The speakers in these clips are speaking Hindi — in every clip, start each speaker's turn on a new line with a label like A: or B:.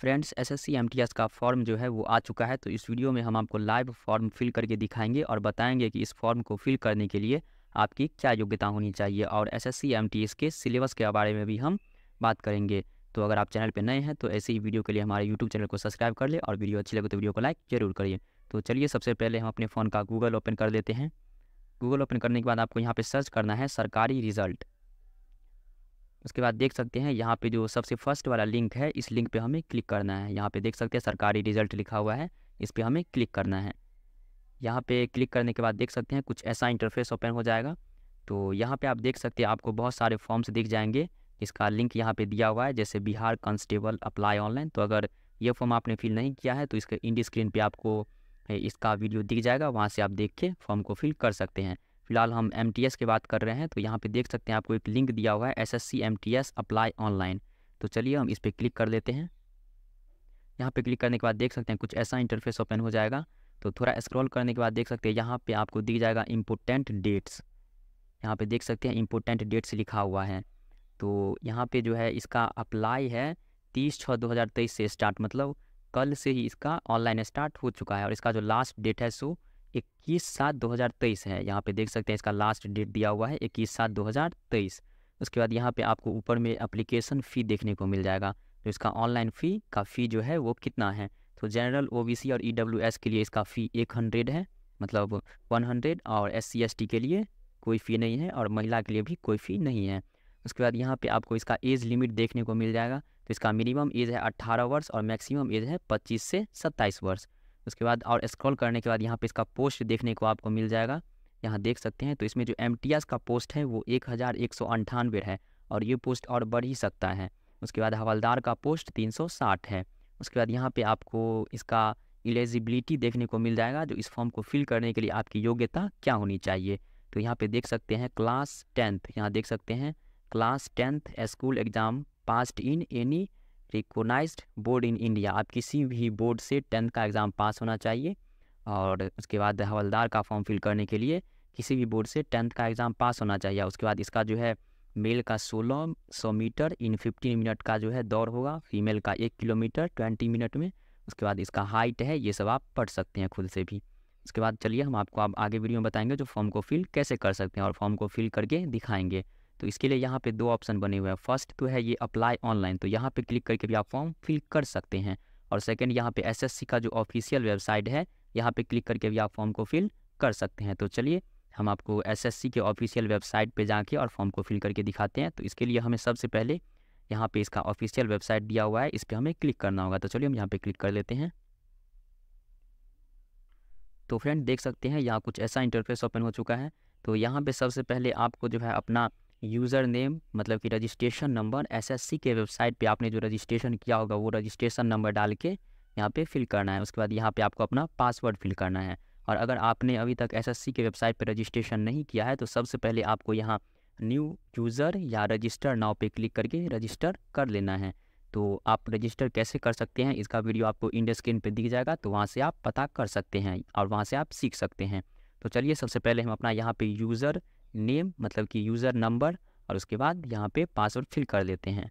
A: फ्रेंड्स एस एस का फॉर्म जो है वो आ चुका है तो इस वीडियो में हम आपको लाइव फॉर्म फिल करके दिखाएंगे और बताएंगे कि इस फॉर्म को फिल करने के लिए आपकी क्या योग्यता होनी चाहिए और एस एस के सिलेबस के बारे में भी हम बात करेंगे तो अगर आप चैनल पर नए हैं तो ऐसे ही वीडियो के लिए हमारे यूट्यूब चैनल को सब्सक्राइब कर ले और वीडियो अच्छी लगे तो वीडियो को लाइक जरूर करिए तो चलिए सबसे पहले हम अपने फ़ोन का गूगल ओपन कर देते हैं गूगल ओपन करने के बाद आपको यहाँ पर सर्च करना है सरकारी रिजल्ट उसके बाद देख सकते हैं यहाँ पे जो सबसे फर्स्ट वाला लिंक है इस लिंक पे हमें क्लिक करना है यहाँ पे देख सकते हैं सरकारी रिजल्ट लिखा हुआ है इस पर हमें क्लिक करना है यहाँ पे क्लिक करने के बाद देख सकते हैं कुछ ऐसा इंटरफेस ओपन हो जाएगा तो यहाँ पे आप देख सकते हैं आपको बहुत सारे फॉर्म्स दिख जाएंगे इसका लिंक यहाँ पर दिया हुआ है जैसे बिहार कॉन्स्टेबल अप्लाई ऑनलाइन तो अगर ये फॉर्म आपने फिल नहीं किया है तो इसके इंडी स्क्रीन पर आपको इसका वीडियो दिख जाएगा वहाँ से आप देख के फॉर्म को फिल कर सकते हैं फिलहाल हम एम की बात कर रहे हैं तो यहाँ पे देख सकते हैं आपको एक लिंक दिया हुआ है S S C M T S apply online तो चलिए हम इस पर क्लिक कर लेते हैं यहाँ पे क्लिक करने के बाद देख सकते हैं कुछ ऐसा इंटरफेस ओपन हो जाएगा तो थोड़ा स्क्रॉल करने के बाद देख सकते हैं यहाँ पे आपको दिख जाएगा इम्पोर्टेंट डेट्स यहाँ पे देख सकते हैं इम्पोर्टेंट डेट्स लिखा हुआ है तो यहाँ पे जो है इसका अप्लाई है तीस छः दो हज़ार तेईस से स्टार्ट मतलब कल से ही इसका ऑनलाइन स्टार्ट हो चुका है और इसका जो लास्ट डेट है सो इक्कीस सात दो हज़ार तेईस है यहाँ पे देख सकते हैं इसका लास्ट डेट दिया हुआ है इक्कीस सात दो हज़ार तेईस उसके बाद यहाँ पे आपको ऊपर में अप्लीकेशन फ़ी देखने को मिल जाएगा तो इसका ऑनलाइन फ़ी का फ़ी जो है वो कितना है तो जनरल ओ और ई e के लिए इसका फ़ी एक हंड्रेड है मतलब वन हंड्रेड और एस सी के लिए कोई फ़ी नहीं है और महिला के लिए भी कोई फ़ी नहीं है उसके बाद यहाँ पे आपको इसका एज लिमिट देखने को मिल जाएगा तो इसका मिनिमम एज है 18 वर्ष और मैक्सिमम एज है 25 से 27 वर्ष उसके बाद और स्क्रॉल करने के बाद यहाँ पे इसका पोस्ट देखने को आपको मिल जाएगा यहाँ देख सकते हैं तो इसमें जो एम का पोस्ट है वो एक हज़ार एक सौ अंठानवे है और ये पोस्ट और बढ़ ही सकता है उसके बाद हवलदार का पोस्ट तीन सौ साठ है उसके बाद यहाँ पे आपको इसका एलिजिबिलिटी देखने को मिल जाएगा जो इस फॉर्म को फिल करने के लिए आपकी योग्यता क्या होनी चाहिए तो यहाँ पे देख सकते हैं क्लास टेंथ यहाँ देख सकते हैं class tenth school exam passed in any recognised board in India आप किसी भी बोर्ड से टेंथ का एग्ज़ाम पास होना चाहिए और उसके बाद हवलदार का फॉर्म फिल करने के लिए किसी भी बोर्ड से टेंथ का एग्ज़ाम पास होना चाहिए उसके बाद इसका जो है मेल का सोलह सौ मीटर इन फिफ्टीन मिनट का जो है दौड़ होगा फीमेल का एक किलोमीटर ट्वेंटी मिनट में उसके बाद इसका हाइट है ये सब आप पढ़ सकते हैं खुद से भी उसके बाद चलिए हम आपको आप आगे वीडियो में बताएंगे जो फॉर्म को फिल कैसे कर सकते हैं और फॉर्म को फिल करके दिखाएंगे तो इसके लिए यहाँ पे दो ऑप्शन बने हुए हैं फर्स्ट तो है ये अप्लाई ऑनलाइन तो यहाँ पे क्लिक करके भी आप फॉर्म फिल कर सकते हैं और सेकंड यहाँ पे एसएससी का जो ऑफिशियल वेबसाइट है यहाँ पे क्लिक करके भी आप फॉर्म को फिल कर सकते हैं तो चलिए हम आपको एस के ऑफिशियल वेबसाइट पर जाके और फॉर्म को फिल करके दिखाते हैं तो इसके लिए हमें सबसे पहले यहाँ पर इसका ऑफिशियल वेबसाइट दिया हुआ है इस पर हमें क्लिक करना होगा तो चलिए हम यहाँ पर क्लिक कर लेते हैं तो फ्रेंड देख सकते हैं यहाँ कुछ ऐसा इंटरफेस ओपन हो चुका है तो यहाँ पे सबसे पहले आपको जो है अपना यूज़र नेम मतलब कि रजिस्ट्रेशन नंबर एसएससी के वेबसाइट पे आपने जो रजिस्ट्रेशन किया होगा वो रजिस्ट्रेशन नंबर डाल के यहाँ पे फिल करना है उसके बाद यहाँ पे आपको अपना पासवर्ड फिल करना है और अगर आपने अभी तक एसएससी के वेबसाइट पर रजिस्ट्रेशन नहीं किया है तो सबसे पहले आपको यहाँ न्यू यूज़र या रजिस्टर नाव पर क्लिक करके रजिस्टर कर लेना है तो आप रजिस्टर कैसे कर सकते हैं इसका वीडियो आपको इंड स्क्रीन पर दिख जाएगा तो वहाँ से आप पता कर सकते हैं और वहाँ से आप सीख सकते हैं तो चलिए सबसे पहले हम अपना यहाँ पे यूज़र नेम मतलब कि यूज़र नंबर और उसके बाद यहाँ पे पासवर्ड फिल कर देते हैं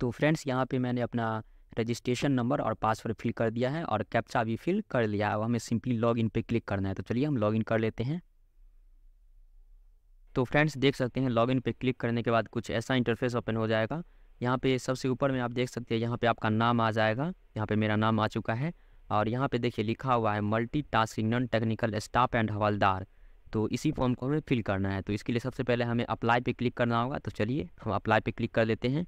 A: तो फ्रेंड्स यहाँ पे मैंने अपना रजिस्ट्रेशन नंबर और पासवर्ड फिल कर दिया है और कैप्चा भी फिल कर लिया है अब हमें सिंपली लॉग इन पर क्लिक करना है तो चलिए हम लॉग कर लेते हैं तो फ्रेंड्स देख सकते हैं लॉग इन पर क्लिक करने के बाद कुछ ऐसा इंटरफेस ओपन हो जाएगा यहाँ पे सबसे ऊपर में आप देख सकते हैं यहाँ पे आपका नाम आ जाएगा यहाँ पे मेरा नाम आ चुका है और यहाँ पे देखिए लिखा हुआ है multi tasking non technical staff and हवलदार तो इसी फॉर्म को हमें फिल करना है तो इसके लिए सबसे पहले हमें अप्लाई पे क्लिक करना होगा तो चलिए हम अप्लाई पे क्लिक कर लेते हैं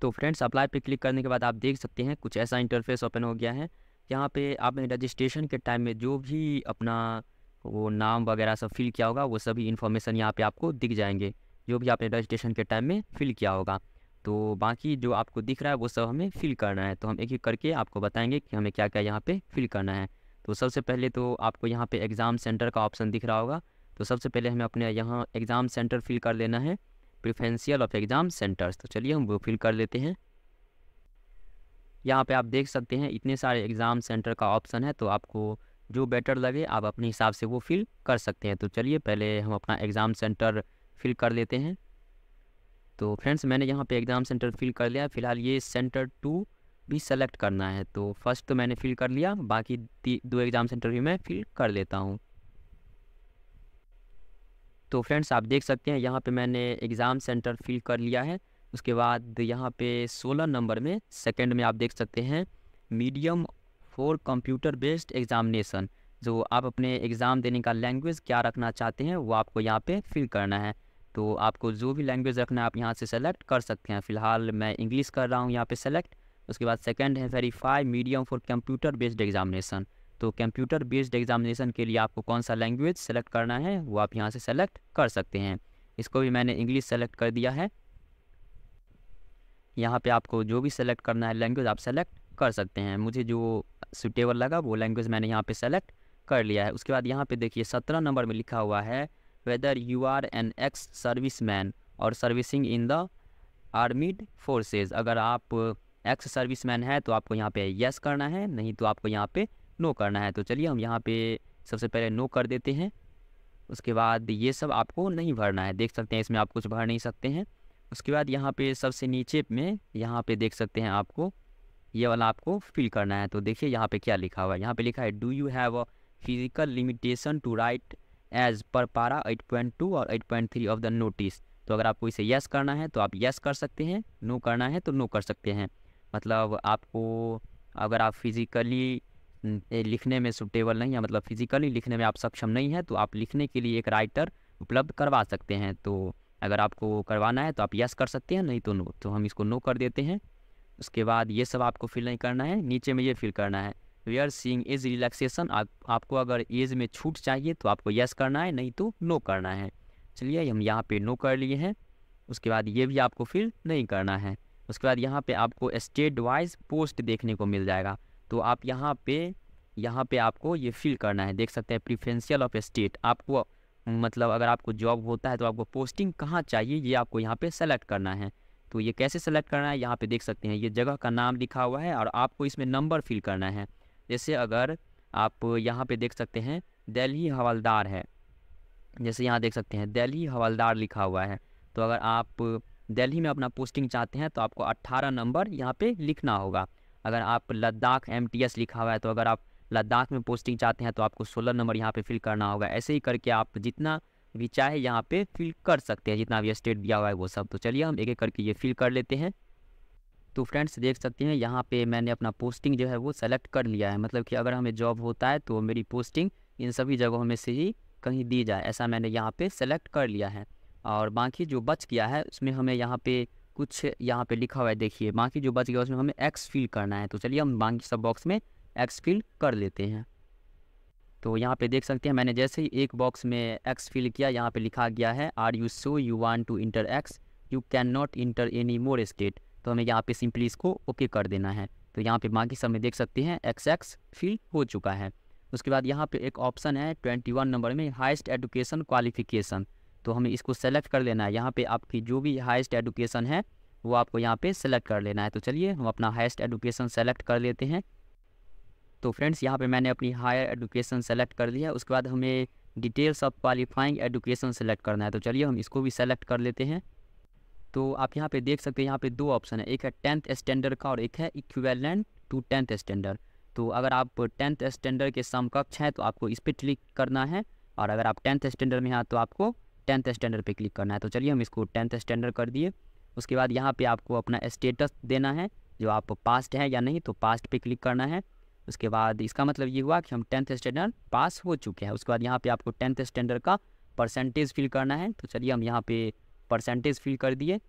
A: तो फ्रेंड्स अप्लाई पे क्लिक करने के बाद आप देख सकते हैं कुछ ऐसा इंटरफेस ओपन हो गया है यहाँ पे आपने रजिस्ट्रेशन के टाइम में जो भी अपना वो नाम वगैरह सब फिल किया होगा वो सभी इन्फॉर्मेशन यहाँ पर आपको दिख जाएंगे जो भी आपने रजिस्ट्रेशन के टाइम में फिल किया होगा तो बाकी जो आपको दिख रहा है वो सब हमें फिल करना है तो हम एक एक करके आपको बताएंगे कि हमें क्या क्या यहाँ पे फिल करना है तो सबसे पहले तो आपको यहाँ पे एग्ज़ाम सेंटर का ऑप्शन दिख रहा होगा तो सबसे पहले हमें अपने यहाँ एग्ज़ाम सेंटर फिल कर लेना है प्रिफेंशियल ऑफ एग्ज़ाम सेंटर्स तो चलिए हम वो फिल कर लेते हैं यहाँ पे आप देख सकते हैं इतने सारे एग्ज़ाम सेंटर का ऑप्शन है तो आपको जो बेटर लगे आप अपने हिसाब से वो फिल कर सकते हैं तो चलिए पहले हम अपना एग्ज़ाम सेंटर फिल कर लेते हैं तो फ्रेंड्स मैंने यहाँ पे एग्ज़ाम सेंटर फिल कर लिया फ़िलहाल ये सेंटर टू भी सेलेक्ट करना है तो फर्स्ट तो मैंने फिल कर लिया बाकी दो एग्ज़ाम सेंटर भी मैं फिल कर लेता हूँ तो फ्रेंड्स आप देख सकते हैं यहाँ पे मैंने एग्ज़ाम सेंटर फिल कर लिया है उसके बाद यहाँ पे 16 नंबर में सेकंड में आप देख सकते हैं medium for computer based examination जो आप अपने एग्ज़ाम देने का लैंग्वेज क्या रखना चाहते हैं वो आपको यहाँ पे फिल करना है तो आपको जो भी लैंग्वेज रखना है आप यहाँ से सेलेक्ट कर सकते हैं फ़िलहाल मैं इंग्लिश कर रहा हूँ यहाँ पर सेलेक्ट उसके बाद सेकंड है verify medium for computer based examination तो कंप्यूटर बेस्ड एग्जामिनेशन के लिए आपको कौन सा लैंग्वेज सेलेक्ट करना है वो आप यहाँ से सेलेक्ट कर सकते हैं इसको भी मैंने इंग्लिश सेलेक्ट कर दिया है यहाँ पे आपको जो भी सेलेक्ट करना है लैंग्वेज आप सेलेक्ट कर सकते हैं मुझे जो सुटेबल लगा वो लैंग्वेज मैंने यहाँ पे सेलेक्ट कर लिया है उसके बाद यहाँ पे देखिए सत्रह नंबर में लिखा हुआ है whether you are an ex serviceman और servicing in the armed forces अगर आप एक्स सर्विस मैन है तो आपको यहाँ पे यस करना है नहीं तो आपको यहाँ पे नो करना है तो चलिए हम यहाँ पे सबसे पहले नो कर देते हैं उसके बाद ये सब आपको नहीं भरना है देख सकते हैं इसमें आप कुछ भर नहीं सकते हैं उसके बाद यहाँ पे सबसे नीचे में यहाँ पे देख सकते हैं आपको ये वाला आपको फिल करना है तो देखिए यहाँ पे क्या लिखा हुआ है यहाँ पे लिखा है do you have a physical limitation to write as per para 8.2 और 8.3 ऑफ द नोटिस तो अगर आपको इसे यस करना है तो आप यस कर सकते हैं नो करना है तो नो कर सकते हैं मतलब आपको अगर आप फिज़िकली हम्म, लिखने में सुटेबल नहीं है मतलब फिज़िकली लिखने में आप सक्षम नहीं है तो आप लिखने के लिए एक राइटर उपलब्ध करवा सकते हैं तो अगर आपको करवाना है तो आप यस कर सकते हैं नहीं तो नो तो हम इसको नो कर देते हैं उसके बाद ये सब आपको फिल नहीं करना है नीचे में ये फिल करना है आर सींग एज रिलैक्सेशन आपको अगर एज में छूट चाहिए तो आपको यस करना है नहीं तो नो करना है चलिए हम यहाँ पे नो कर लिए हैं उसके बाद ये भी आपको फिल नहीं करना है उसके बाद यहाँ पे आपको स्टेट वाइज पोस्ट देखने को मिल जाएगा तो आप यहाँ पे यहाँ पे आपको ये फिल करना है देख सकते हैं प्रिफ्रेंशियल ऑफ स्टेट आपको मतलब अगर आपको जॉब होता है तो आपको पोस्टिंग कहाँ चाहिए ये आपको यहाँ पे सेलेक्ट करना है तो ये कैसे सेलेक्ट करना है यहाँ पे देख सकते हैं ये जगह का नाम लिखा हुआ है और आपको इसमें नंबर फिल करना है जैसे अगर आप यहाँ पर देख सकते हैं दिल्ली हवलदार है जैसे यहाँ देख सकते हैं दिल्ली हवलदार लिखा हुआ है तो अगर आप दिल्ली में अपना पोस्टिंग चाहते हैं तो आपको 18 नंबर यहाँ पे लिखना होगा अगर आप लद्दाख एम लिखा हुआ है तो अगर आप लद्दाख में पोस्टिंग चाहते हैं तो आपको सोलह नंबर यहाँ पे फिल करना होगा ऐसे ही करके आप जितना भी चाहे यहाँ पे फिल कर सकते हैं जितना भी स्टेट दिया हुआ है वो सब तो चलिए हम एक एक करके ये फिल कर लेते हैं तो फ्रेंड्स देख सकते हैं यहाँ पे मैंने अपना पोस्टिंग जो है वो सेलेक्ट कर लिया है मतलब कि अगर हमें जॉब होता है तो मेरी पोस्टिंग इन सभी जगहों में से ही कहीं दी जाए ऐसा मैंने यहाँ पे सेलेक्ट कर लिया है और बाकी जो बच गया है उसमें हमें यहाँ पे कुछ यहाँ पे लिखा हुआ है देखिए बाकी जो बच गया उसमें हमें एक्स फिल करना है तो चलिए हम बाकी सब बॉक्स में एक्स फिल कर लेते हैं तो यहाँ पे देख सकते हैं मैंने जैसे ही एक बॉक्स में एक्स फिल किया यहाँ पे लिखा गया है are you so you want to enter ex you can not enter any more state तो हमें यहाँ पे सिंपली इसको ओके कर देना है तो यहाँ पे बाकी सब में देख सकते हैं एक्स एक्स फिल हो चुका है उसके बाद यहाँ पे एक ऑप्शन है ट्वेंटी वन नंबर में हाइस्ट एडुकेशन क्वालिफिकेशन तो हमें इसको सेलेक्ट कर लेना है यहाँ पे आपकी जो भी हाईएस्ट एडुकेशन है वो आपको यहाँ पे सेलेक्ट कर लेना है तो चलिए हम अपना हाईएस्ट एडुकेशन सेलेक्ट कर लेते हैं तो फ्रेंड्स यहाँ पे मैंने अपनी हायर एडुकेशन सेलेक्ट कर लिया उसके बाद हमें details of qualifying education select करना है तो चलिए हम इसको भी सेलेक्ट कर लेते हैं तो आप यहाँ पे देख सकते हैं यहाँ पे दो ऑप्शन है एक है टेंथ स्टैंडर्ड का और एक है इक्वेलेंट टू टेंथ स्टैंडर्ड तो अगर आप टेंथ स्टैंडर्ड के समकक्ष हैं तो आपको इस पर क्लिक करना है और अगर आप टेंथ स्टैंडर्ड में हैं तो आपको टेंथ स्टैंडर्ड पर क्लिक करना है तो चलिए हम इसको टेंथ स्टैंडर्ड कर दिए उसके बाद यहाँ पर आपको अपना स्टेटस देना है जो आप पास्ट हैं या नहीं तो पास्ट पर क्लिक करना है उसके बाद इसका मतलब ये हुआ कि हम टेंथ स्टैंडर्ड पास हो चुके हैं उसके बाद यहाँ पे आपको टेंथ स्टैंडर्ड का परसेंटेज फिल करना है तो चलिए हम यहाँ पे परसेंटेज फिल कर दिए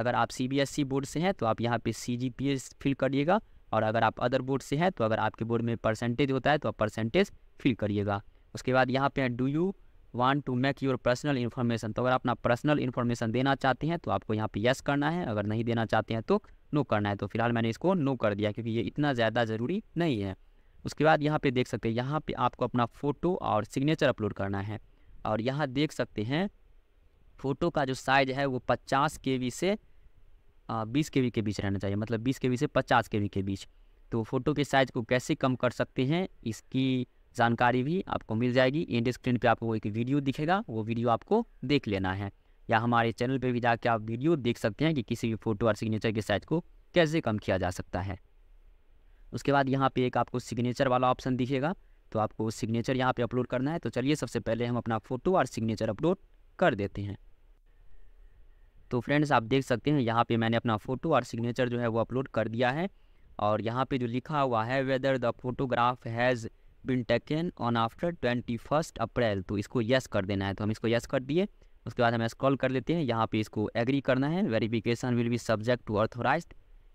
A: अगर आप सी e बोर्ड से हैं तो आप यहाँ पे सी फिल करिएगा और अगर आप अदर बोर्ड से हैं तो अगर आपके बोर्ड में परसेंटेज होता है तो आप परसेंटेज फिल करिएगा उसके बाद यहाँ पर do you want to make your personal information तो अगर अपना पर्सनल इन्फॉर्मेशन देना चाहते हैं तो आपको यहाँ पे यस करना है अगर नहीं देना चाहते हैं तो नो करना है तो फिलहाल मैंने इसको नो कर दिया क्योंकि ये इतना ज़्यादा ज़रूरी नहीं है उसके बाद यहाँ पे देख सकते हैं यहाँ पर आपको अपना फ़ोटो और सिग्नेचर अपलोड करना है और यहाँ देख सकते हैं फ़ोटो का जो साइज़ है वो पचास के से बीस के के बीच रहना चाहिए मतलब बीस के से पचास के के बीच तो फ़ोटो के साइज़ को कैसे कम कर सकते हैं इसकी जानकारी भी आपको मिल जाएगी एंड स्क्रीन पे आपको एक वीडियो दिखेगा वो वीडियो आपको देख लेना है या हमारे चैनल पे भी जाके आप वीडियो देख सकते हैं कि किसी भी फोटो और सिग्नेचर के साइज को कैसे कम किया जा सकता है उसके बाद यहाँ पे एक आपको सिग्नेचर वाला ऑप्शन दिखेगा तो आपको सिग्नेचर यहाँ पर अपलोड करना है तो चलिए सबसे पहले हम अपना फ़ोटो और सिग्नेचर अपलोड कर देते हैं तो फ्रेंड्स आप देख सकते हैं यहाँ पर मैंने अपना फ़ोटो और सिग्नेचर जो है वो अपलोड कर दिया है और यहाँ पे जो लिखा हुआ है whether the photograph has been taken on after twenty first April तो इसको यस कर देना है तो हम इसको यस कर दिए उसके बाद हम स्क्रॉल कर लेते हैं यहाँ पे इसको एग्री करना है verification will be subject to authorize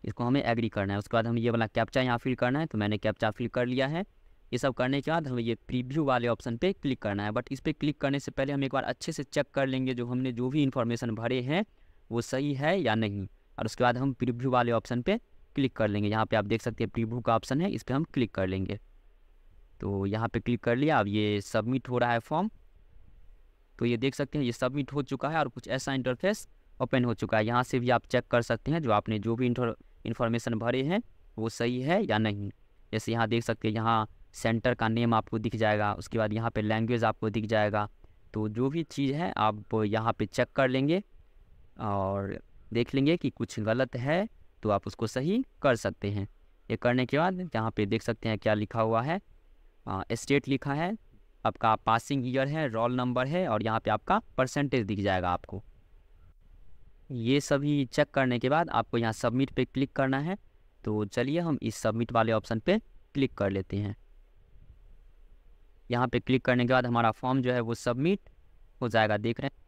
A: इसको हमें एग्री करना है उसके बाद हम ये वाला कैप्चा यहाँ फिल करना है तो मैंने कैप्चा फिल कर लिया है ये सब करने के बाद हमें ये प्रीव्यू वाले ऑप्शन पे क्लिक करना है बट इस पर क्लिक करने से पहले हम एक बार अच्छे से चेक कर लेंगे जो हमने जो भी इन्फॉर्मेशन भरे हैं वो सही है या नहीं और उसके बाद हम प्रीव्यू वाले ऑप्शन पे क्लिक कर लेंगे यहाँ पे आप देख सकते हैं प्रीव्यू का ऑप्शन है इस पर हम क्लिक कर लेंगे तो यहाँ पे क्लिक कर लिया अब ये सबमिट हो रहा है फॉर्म तो ये देख सकते हैं ये सबमिट हो चुका है और कुछ ऐसा इंटरफेस ओपन हो चुका है यहाँ से भी आप चेक कर सकते हैं जो आपने जो भी इन्फॉर्मेशन भरे हैं वो सही है या नहीं जैसे यहाँ देख सकते हैं यहाँ सेंटर का नेम आपको दिख जाएगा उसके बाद यहाँ पे लैंग्वेज आपको दिख जाएगा तो जो भी चीज़ है आप यहाँ पे चेक कर लेंगे और देख लेंगे कि कुछ गलत है तो आप उसको सही कर सकते हैं ये करने के बाद यहाँ पे देख सकते हैं क्या लिखा हुआ है स्टेट लिखा है आपका पासिंग ईयर है रोल नंबर है और यहाँ पे आपका परसेंटेज दिख जाएगा आपको ये सभी चेक करने के बाद आपको यहाँ सबमिट पे क्लिक करना है तो चलिए हम इस सबमिट वाले ऑप्शन पे क्लिक कर लेते हैं यहाँ पे क्लिक करने के बाद हमारा फॉर्म जो है वो सबमिट हो जाएगा देख रहे हैं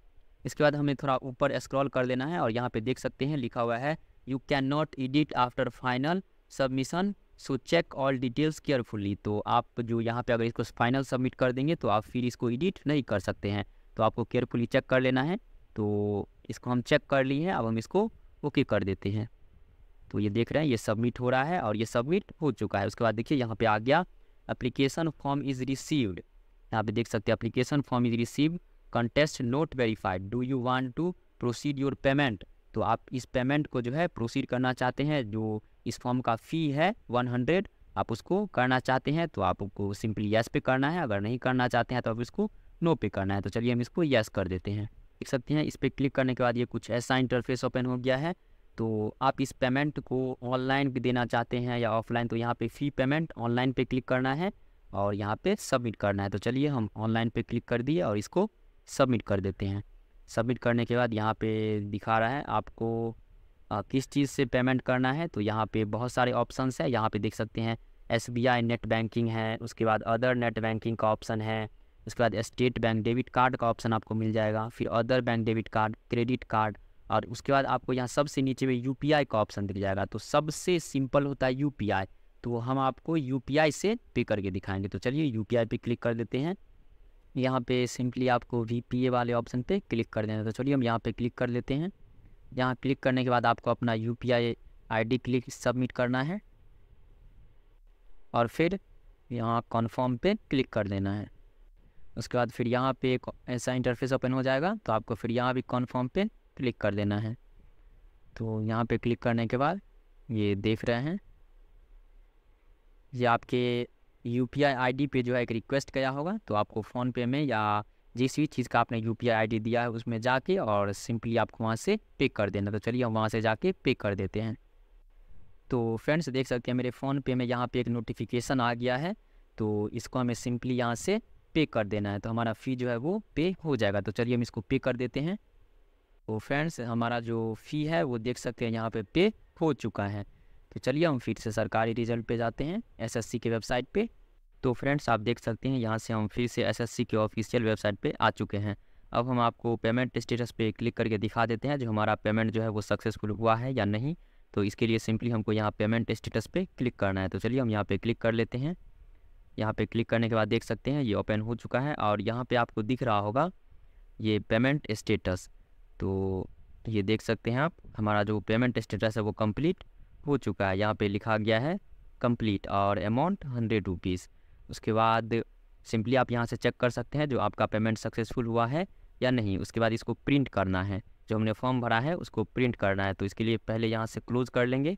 A: इसके बाद हमें थोड़ा ऊपर स्क्रॉल कर लेना है और यहाँ पे देख सकते हैं लिखा हुआ है you can not edit after final submission so check all details carefully तो आप जो यहाँ पे अगर इसको फाइनल सबमिट कर देंगे तो आप फिर इसको एडिट नहीं कर सकते हैं तो आपको केयरफुली चेक कर लेना है तो इसको हम चेक कर लिए हैं अब हम इसको ओके कर देते हैं तो ये देख रहे हैं ये सबमिट हो रहा है और ये सबमिट हो चुका है उसके बाद देखिए यहाँ पर आ गया अप्लीकेशन फॉर्म इज़ रिसीव्ड यहाँ पे देख सकते हैं application form is receive contest note verified do you want to proceed your payment तो आप इस पेमेंट को जो है प्रोसीड करना चाहते हैं जो इस फॉर्म का फ़ी है वन हंड्रेड आप उसको करना चाहते हैं तो आपको सिंपली यस पे करना है अगर नहीं करना चाहते हैं तो आप इसको नो पे करना है तो चलिए हम इसको यस कर देते हैं देख सकते हैं इस पर क्लिक करने के बाद ये कुछ ऐसा इंटरफेस ओपन हो गया है तो आप इस पेमेंट को ऑनलाइन भी देना चाहते हैं या ऑफलाइन तो यहाँ पर फ़ी पेमेंट ऑनलाइन पे क्लिक करना है और यहाँ पर सबमिट करना है तो चलिए हम ऑनलाइन पर क्लिक कर दिए और इसको सबमिट कर देते हैं सबमिट करने के बाद यहाँ पे दिखा रहा है आपको किस चीज़ से पेमेंट करना है तो यहाँ पे बहुत सारे ऑप्शंस है यहाँ पे देख सकते हैं S B I net banking है उसके बाद अदर नेट बैंकिंग का ऑप्शन है उसके बाद स्टेट बैंक डेबिट कार्ड का ऑप्शन आपको मिल जाएगा फिर other bank debit card credit card और उसके बाद आपको यहाँ सबसे नीचे में यू का ऑप्शन दिख जाएगा तो सबसे सिंपल होता है यू तो हम आपको यू से पे करके दिखाएंगे तो चलिए यू पे क्लिक कर देते हैं यहाँ पे सिंपली आपको वी वाले ऑप्शन पे क्लिक कर देना तो चलिए हम यहाँ पे क्लिक कर लेते हैं यहाँ क्लिक करने के बाद आपको अपना U P I I click submit करना है और फिर यहाँ कॉन्फर्म पे क्लिक कर देना है उसके बाद फिर यहाँ पे एक ऐसा इंटरफेस ओपन हो जाएगा तो आपको फिर यहाँ भी कॉन्फर्म पे क्लिक कर देना है तो यहाँ पे क्लिक करने के बाद ये देख रहे हैं ये आपके U P I I D पे जो है एक रिक्वेस्ट गया होगा तो आपको फ़ोनपे में या जिस भी चीज़ का आपने यू पी आई दिया है उसमें जाके और सिंपली आपको वहाँ से पे कर देना तो चलिए हम वहाँ से जाके पे कर देते हैं तो फ्रेंड्स देख सकते हैं मेरे फ़ोन पे में यहाँ पे एक नोटिफिकेशन आ गया है तो इसको हमें सिंपली यहाँ से पे कर देना है तो हमारा फ़ी जो है वो पे हो जाएगा तो चलिए हम इसको पे कर देते हैं तो फ्रेंड्स हमारा जो फ़ी है वो देख सकते हैं यहाँ पे पे हो चुका है तो चलिए हम फिर से सरकारी रिजल्ट पे जाते हैं एसएससी के वेबसाइट पे तो फ्रेंड्स आप देख सकते हैं यहाँ से हम फिर से एसएससी के ऑफिशियल वेबसाइट पे आ चुके हैं अब हम आपको पेमेंट स्टेटस पे क्लिक करके दिखा देते हैं जो हमारा पेमेंट जो है वो सक्सेसफुल हुआ है या नहीं तो इसके लिए सिंपली हमको यहाँ पेमेंट स्टेटस पे क्लिक करना है तो चलिए हम यहाँ पे क्लिक कर लेते हैं यहाँ पे क्लिक करने के बाद देख सकते हैं ये ओपन हो चुका है और यहाँ पे आपको दिख रहा होगा ये पेमेंट स्टेटस तो ये देख सकते हैं आप हमारा जो पेमेंट स्टेटस है वो कंप्लीट हो चुका है यहाँ पे लिखा गया है कंप्लीट और अमाउंट हंड्रेड रुपीज़ उसके बाद सिंपली आप यहाँ से चेक कर सकते हैं जो आपका पेमेंट सक्सेसफुल हुआ है या नहीं उसके बाद इसको प्रिंट करना है जो हमने फॉर्म भरा है उसको प्रिंट करना है तो इसके लिए पहले यहाँ से क्लोज कर लेंगे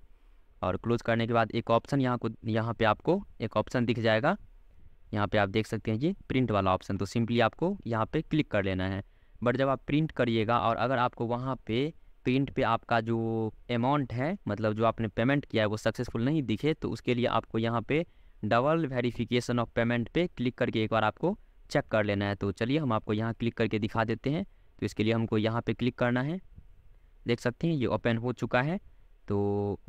A: और क्लोज करने के बाद एक ऑप्शन यहाँ को यहाँ पे आपको एक ऑप्शन दिख जाएगा यहाँ पे आप देख सकते हैं ये प्रिंट वाला ऑप्शन तो सिंपली आपको यहाँ पे क्लिक कर लेना है बट जब आप प्रिंट करिएगा और अगर आपको वहाँ पे प्रिंट पे आपका जो अमाउंट है मतलब जो आपने पेमेंट किया है वो सक्सेसफुल नहीं दिखे तो उसके लिए आपको यहाँ पे डबल वेरिफिकेशन ऑफ पेमेंट पे क्लिक करके एक बार आपको चेक कर लेना है तो चलिए हम आपको यहाँ क्लिक करके दिखा देते हैं तो इसके लिए हमको यहाँ पे क्लिक करना है देख सकते हैं ये ओपन हो चुका है तो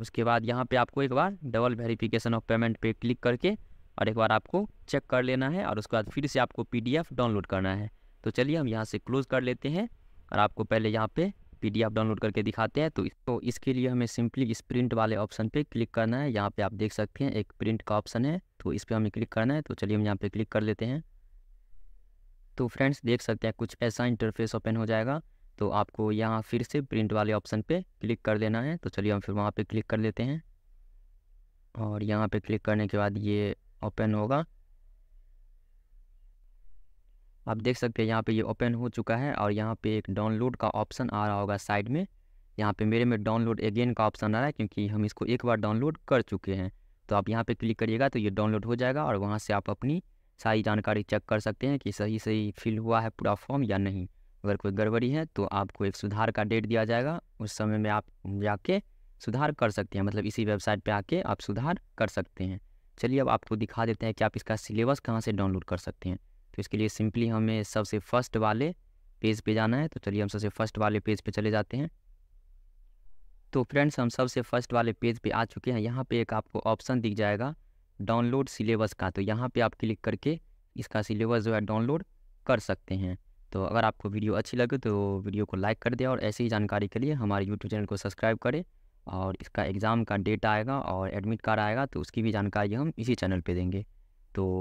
A: उसके बाद यहाँ पे आपको एक बार डबल वेरिफिकेशन ऑफ पेमेंट पे क्लिक करके और एक बार आपको चेक कर लेना है और उसके बाद फिर से आपको पी डाउनलोड करना है तो चलिए हम यहाँ से क्लोज़ कर लेते हैं और आपको पहले यहाँ पर पी डाउनलोड करके दिखाते हैं तो तो इसके लिए हमें सिंपली इस प्रिंट वाले ऑप्शन पे क्लिक करना है यहाँ पे आप देख सकते हैं एक प्रिंट का ऑप्शन है तो इस पर हमें क्लिक करना है तो चलिए हम यहाँ पर क्लिक कर लेते हैं तो फ्रेंड्स देख सकते हैं कुछ ऐसा इंटरफेस ओपन हो जाएगा तो आपको यहाँ फिर से प्रिंट वाले ऑप्शन पे क्लिक कर देना है तो चलिए हम फिर वहाँ पे क्लिक कर लेते हैं और यहाँ पे क्लिक करने के बाद ये ओपन होगा आप देख सकते हैं यहाँ पे ये ओपन हो चुका है और यहाँ पे एक डाउनलोड का ऑप्शन आ रहा होगा साइड में यहाँ पर मेरे में डाउनलोड अगेन का ऑप्शन आ रहा है क्योंकि हम इसको एक बार डाउनलोड कर चुके हैं तो आप यहाँ पे क्लिक करिएगा तो ये डाउनलोड हो जाएगा और वहाँ से आप अपनी सारी जानकारी चेक कर सकते हैं कि सही सही फिल हुआ है पूरा फॉर्म या नहीं अगर कोई गड़बड़ी है तो आपको एक सुधार का डेट दिया जाएगा उस समय में आप जाके सुधार कर सकते हैं मतलब इसी वेबसाइट पर आके आप सुधार कर सकते हैं चलिए अब आपको दिखा देते हैं कि आप इसका सिलेबस कहाँ से डाउनलोड कर सकते हैं तो इसके लिए सिंपली हमें सबसे फर्स्ट वाले पेज पे जाना है तो चलिए हम सबसे फर्स्ट वाले पेज पे चले जाते हैं तो फ्रेंड्स हम सबसे फर्स्ट वाले पेज पे आ चुके हैं यहाँ पे एक आपको ऑप्शन दिख जाएगा डाउनलोड सिलेबस का तो यहाँ पे आप क्लिक करके इसका सिलेबस जो है डाउनलोड कर सकते हैं तो अगर आपको वीडियो अच्छी लगे तो वीडियो को लाइक कर दें और ऐसी ही जानकारी के लिए हमारे यूट्यूब चैनल को सब्सक्राइब करें और इसका एग्ज़ाम का डेट आएगा और एडमिट कार्ड आएगा तो उसकी भी जानकारी हम इसी चैनल पर देंगे तो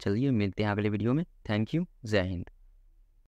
A: चलिए मिलते हैं अगले वीडियो में थैंक यू जय हिंद